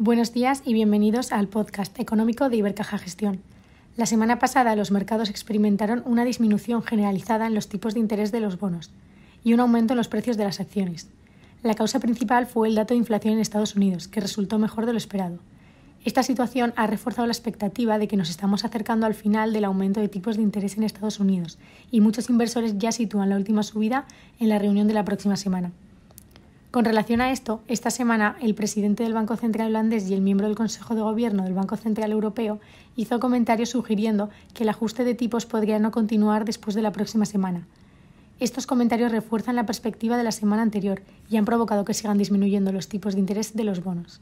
Buenos días y bienvenidos al podcast económico de Ibercaja Gestión. La semana pasada los mercados experimentaron una disminución generalizada en los tipos de interés de los bonos y un aumento en los precios de las acciones. La causa principal fue el dato de inflación en Estados Unidos, que resultó mejor de lo esperado. Esta situación ha reforzado la expectativa de que nos estamos acercando al final del aumento de tipos de interés en Estados Unidos y muchos inversores ya sitúan la última subida en la reunión de la próxima semana. Con relación a esto, esta semana el presidente del Banco Central holandés y el miembro del Consejo de Gobierno del Banco Central Europeo hizo comentarios sugiriendo que el ajuste de tipos podría no continuar después de la próxima semana. Estos comentarios refuerzan la perspectiva de la semana anterior y han provocado que sigan disminuyendo los tipos de interés de los bonos.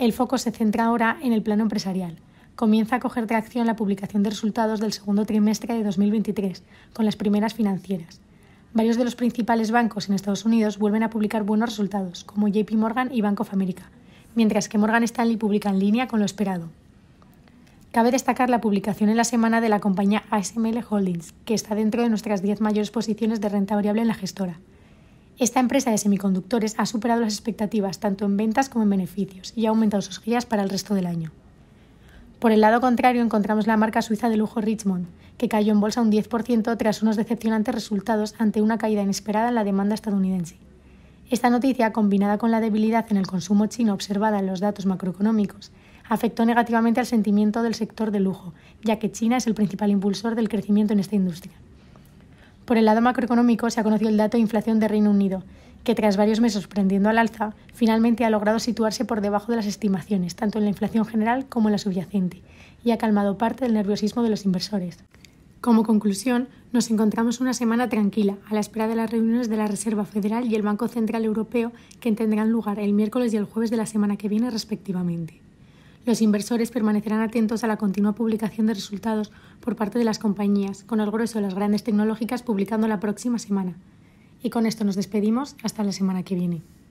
El foco se centra ahora en el plano empresarial. Comienza a coger tracción la publicación de resultados del segundo trimestre de 2023, con las primeras financieras. Varios de los principales bancos en Estados Unidos vuelven a publicar buenos resultados, como JP Morgan y Bank of America, mientras que Morgan Stanley publica en línea con lo esperado. Cabe destacar la publicación en la semana de la compañía ASML Holdings, que está dentro de nuestras 10 mayores posiciones de renta variable en la gestora. Esta empresa de semiconductores ha superado las expectativas tanto en ventas como en beneficios y ha aumentado sus guías para el resto del año. Por el lado contrario encontramos la marca suiza de lujo Richmond, que cayó en bolsa un 10% tras unos decepcionantes resultados ante una caída inesperada en la demanda estadounidense. Esta noticia, combinada con la debilidad en el consumo chino observada en los datos macroeconómicos, afectó negativamente al sentimiento del sector de lujo, ya que China es el principal impulsor del crecimiento en esta industria. Por el lado macroeconómico se ha conocido el dato de inflación de Reino Unido, que tras varios meses prendiendo al alza, finalmente ha logrado situarse por debajo de las estimaciones, tanto en la inflación general como en la subyacente, y ha calmado parte del nerviosismo de los inversores. Como conclusión, nos encontramos una semana tranquila, a la espera de las reuniones de la Reserva Federal y el Banco Central Europeo, que tendrán lugar el miércoles y el jueves de la semana que viene respectivamente. Los inversores permanecerán atentos a la continua publicación de resultados por parte de las compañías, con el grueso de las grandes tecnológicas publicando la próxima semana. Y con esto nos despedimos hasta la semana que viene.